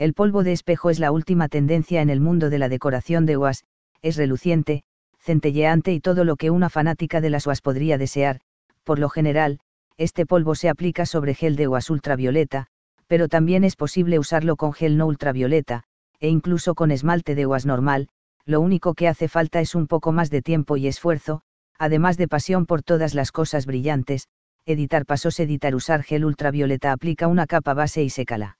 El polvo de espejo es la última tendencia en el mundo de la decoración de UAS, es reluciente, centelleante y todo lo que una fanática de las UAS podría desear, por lo general, este polvo se aplica sobre gel de UAS ultravioleta, pero también es posible usarlo con gel no ultravioleta, e incluso con esmalte de UAS normal, lo único que hace falta es un poco más de tiempo y esfuerzo, además de pasión por todas las cosas brillantes, editar pasos editar usar gel ultravioleta aplica una capa base y sécala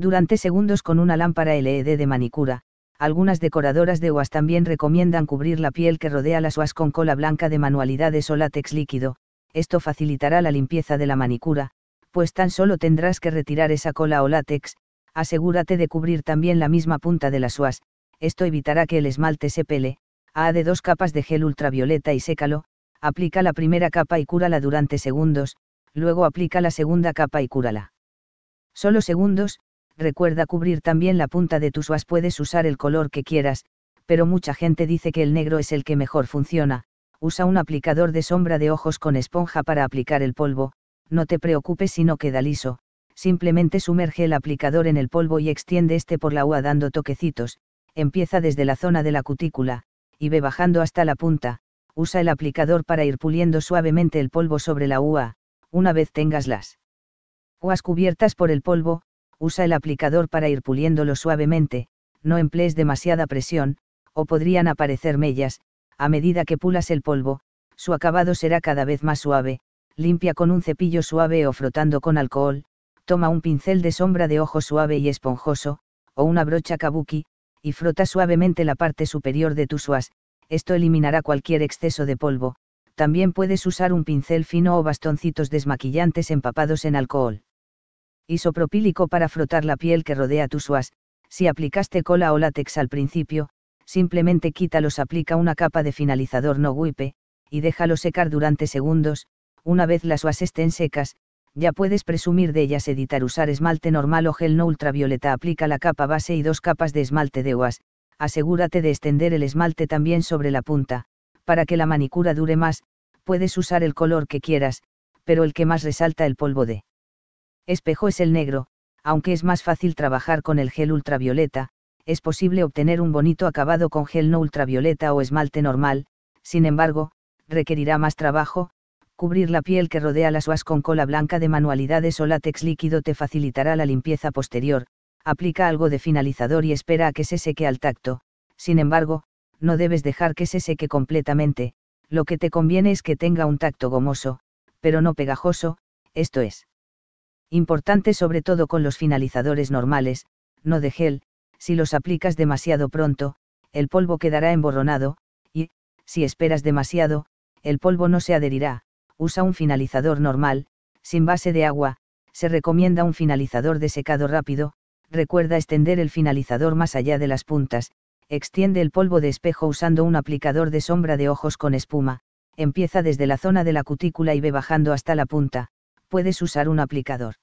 durante segundos con una lámpara LED de manicura. Algunas decoradoras de UAS también recomiendan cubrir la piel que rodea las UAS con cola blanca de manualidades o látex líquido, esto facilitará la limpieza de la manicura, pues tan solo tendrás que retirar esa cola o látex, asegúrate de cubrir también la misma punta de las UAS, esto evitará que el esmalte se pele, A de dos capas de gel ultravioleta y sécalo, aplica la primera capa y cúrala durante segundos, luego aplica la segunda capa y cúrala. Solo segundos, recuerda cubrir también la punta de tus uñas. puedes usar el color que quieras, pero mucha gente dice que el negro es el que mejor funciona, usa un aplicador de sombra de ojos con esponja para aplicar el polvo, no te preocupes si no queda liso, simplemente sumerge el aplicador en el polvo y extiende este por la UA dando toquecitos, empieza desde la zona de la cutícula, y ve bajando hasta la punta, usa el aplicador para ir puliendo suavemente el polvo sobre la UA, una vez tengas las UAs cubiertas por el polvo, usa el aplicador para ir puliéndolo suavemente, no emplees demasiada presión, o podrían aparecer mellas, a medida que pulas el polvo, su acabado será cada vez más suave, limpia con un cepillo suave o frotando con alcohol, toma un pincel de sombra de ojo suave y esponjoso, o una brocha kabuki, y frota suavemente la parte superior de tus suas, esto eliminará cualquier exceso de polvo, también puedes usar un pincel fino o bastoncitos desmaquillantes empapados en alcohol isopropílico para frotar la piel que rodea tus UAS. Si aplicaste cola o látex al principio, simplemente quítalos, aplica una capa de finalizador no guipe y déjalo secar durante segundos. Una vez las uas estén secas, ya puedes presumir de ellas editar usar esmalte normal o gel no ultravioleta aplica la capa base y dos capas de esmalte de UAS, asegúrate de extender el esmalte también sobre la punta, para que la manicura dure más, puedes usar el color que quieras, pero el que más resalta el polvo de Espejo es el negro, aunque es más fácil trabajar con el gel ultravioleta, es posible obtener un bonito acabado con gel no ultravioleta o esmalte normal, sin embargo, requerirá más trabajo, cubrir la piel que rodea las UAS con cola blanca de manualidades o látex líquido te facilitará la limpieza posterior, aplica algo de finalizador y espera a que se seque al tacto, sin embargo, no debes dejar que se seque completamente, lo que te conviene es que tenga un tacto gomoso, pero no pegajoso, esto es importante sobre todo con los finalizadores normales, no de gel, si los aplicas demasiado pronto, el polvo quedará emborronado, y, si esperas demasiado, el polvo no se adherirá, usa un finalizador normal, sin base de agua, se recomienda un finalizador de secado rápido, recuerda extender el finalizador más allá de las puntas, extiende el polvo de espejo usando un aplicador de sombra de ojos con espuma, empieza desde la zona de la cutícula y ve bajando hasta la punta, puedes usar un aplicador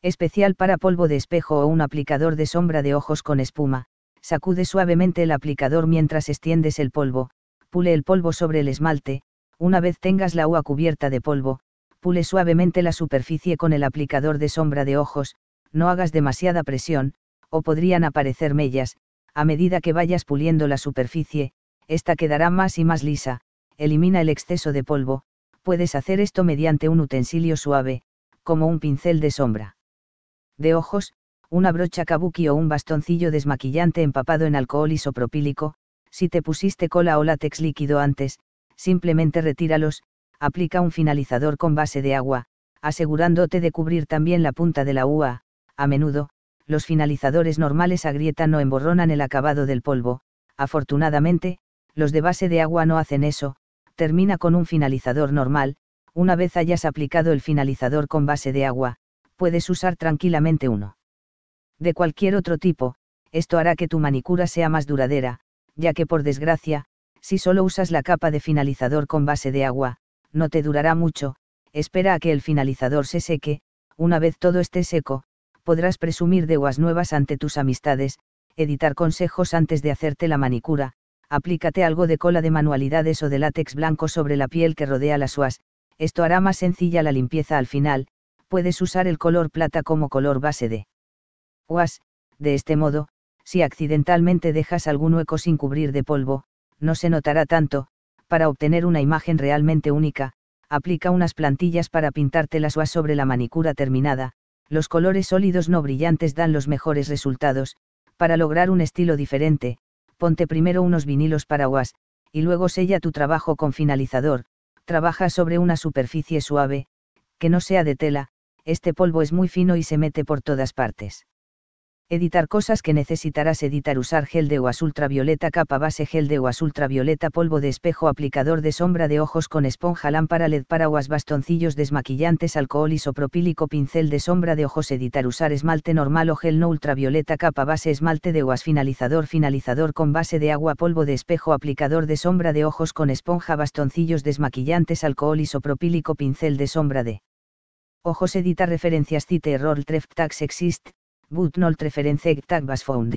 especial para polvo de espejo o un aplicador de sombra de ojos con espuma, sacude suavemente el aplicador mientras extiendes el polvo, pule el polvo sobre el esmalte, una vez tengas la ua cubierta de polvo, pule suavemente la superficie con el aplicador de sombra de ojos, no hagas demasiada presión, o podrían aparecer mellas, a medida que vayas puliendo la superficie, esta quedará más y más lisa, elimina el exceso de polvo, puedes hacer esto mediante un utensilio suave, como un pincel de sombra. De ojos, una brocha kabuki o un bastoncillo desmaquillante empapado en alcohol isopropílico, si te pusiste cola o látex líquido antes, simplemente retíralos, aplica un finalizador con base de agua, asegurándote de cubrir también la punta de la uva, a menudo, los finalizadores normales agrietan o emborronan el acabado del polvo, afortunadamente, los de base de agua no hacen eso, termina con un finalizador normal, una vez hayas aplicado el finalizador con base de agua, puedes usar tranquilamente uno. De cualquier otro tipo, esto hará que tu manicura sea más duradera, ya que por desgracia, si solo usas la capa de finalizador con base de agua, no te durará mucho, espera a que el finalizador se seque, una vez todo esté seco, podrás presumir de nuevas ante tus amistades, editar consejos antes de hacerte la manicura, aplícate algo de cola de manualidades o de látex blanco sobre la piel que rodea las UAS, esto hará más sencilla la limpieza al final, puedes usar el color plata como color base de UAS, de este modo, si accidentalmente dejas algún hueco sin cubrir de polvo, no se notará tanto, para obtener una imagen realmente única, aplica unas plantillas para pintarte las UAS sobre la manicura terminada, los colores sólidos no brillantes dan los mejores resultados, para lograr un estilo diferente, ponte primero unos vinilos paraguas, y luego sella tu trabajo con finalizador, trabaja sobre una superficie suave, que no sea de tela, este polvo es muy fino y se mete por todas partes editar cosas que necesitarás editar usar gel de UAS ultravioleta capa base gel de UAS ultravioleta polvo de espejo aplicador de sombra de ojos con esponja lámpara led para UAS bastoncillos desmaquillantes alcohol isopropílico pincel de sombra de ojos editar usar esmalte normal o gel no ultravioleta capa base esmalte de UAS finalizador finalizador con base de agua polvo de espejo aplicador de sombra de ojos con esponja bastoncillos desmaquillantes alcohol isopropílico pincel de sombra de Ojos edita referencias cite error treft tax exist, but not reference tag was found.